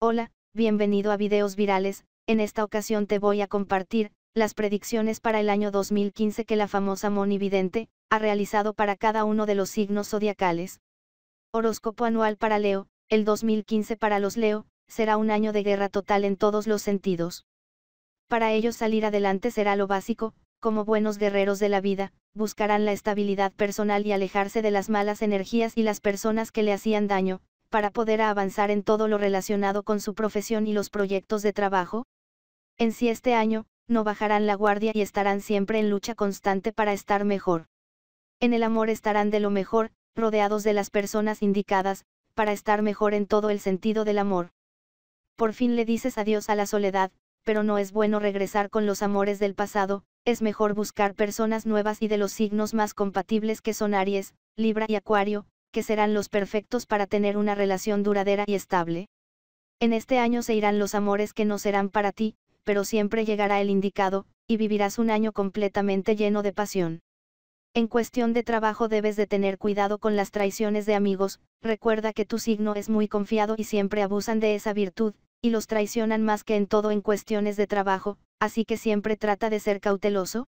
Hola, bienvenido a Videos Virales, en esta ocasión te voy a compartir, las predicciones para el año 2015 que la famosa Monividente ha realizado para cada uno de los signos zodiacales. Horóscopo anual para Leo, el 2015 para los Leo, será un año de guerra total en todos los sentidos. Para ellos salir adelante será lo básico, como buenos guerreros de la vida, buscarán la estabilidad personal y alejarse de las malas energías y las personas que le hacían daño, para poder avanzar en todo lo relacionado con su profesión y los proyectos de trabajo? En sí este año, no bajarán la guardia y estarán siempre en lucha constante para estar mejor. En el amor estarán de lo mejor, rodeados de las personas indicadas, para estar mejor en todo el sentido del amor. Por fin le dices adiós a la soledad, pero no es bueno regresar con los amores del pasado, es mejor buscar personas nuevas y de los signos más compatibles que son Aries, Libra y Acuario, serán los perfectos para tener una relación duradera y estable. En este año se irán los amores que no serán para ti, pero siempre llegará el indicado, y vivirás un año completamente lleno de pasión. En cuestión de trabajo debes de tener cuidado con las traiciones de amigos, recuerda que tu signo es muy confiado y siempre abusan de esa virtud, y los traicionan más que en todo en cuestiones de trabajo, así que siempre trata de ser cauteloso.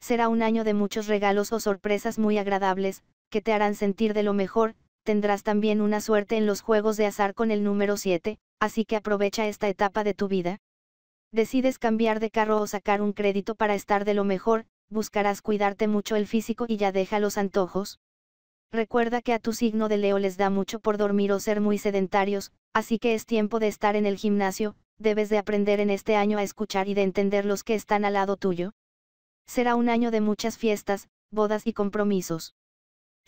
Será un año de muchos regalos o sorpresas muy agradables, que te harán sentir de lo mejor, tendrás también una suerte en los juegos de azar con el número 7, así que aprovecha esta etapa de tu vida. Decides cambiar de carro o sacar un crédito para estar de lo mejor, buscarás cuidarte mucho el físico y ya deja los antojos. Recuerda que a tu signo de Leo les da mucho por dormir o ser muy sedentarios, así que es tiempo de estar en el gimnasio, debes de aprender en este año a escuchar y de entender los que están al lado tuyo. Será un año de muchas fiestas, bodas y compromisos.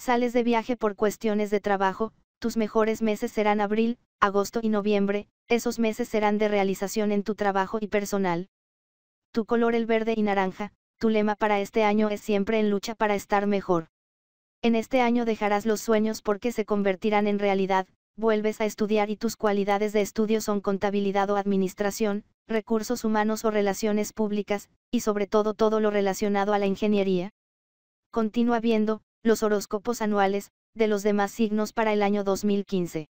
Sales de viaje por cuestiones de trabajo, tus mejores meses serán abril, agosto y noviembre, esos meses serán de realización en tu trabajo y personal. Tu color el verde y naranja, tu lema para este año es siempre en lucha para estar mejor. En este año dejarás los sueños porque se convertirán en realidad, vuelves a estudiar y tus cualidades de estudio son contabilidad o administración, recursos humanos o relaciones públicas, y sobre todo todo lo relacionado a la ingeniería. Continúa viendo, los horóscopos anuales, de los demás signos para el año 2015.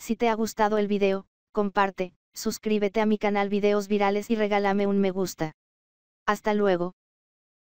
Si te ha gustado el video, comparte, suscríbete a mi canal Videos Virales y regálame un me gusta. Hasta luego.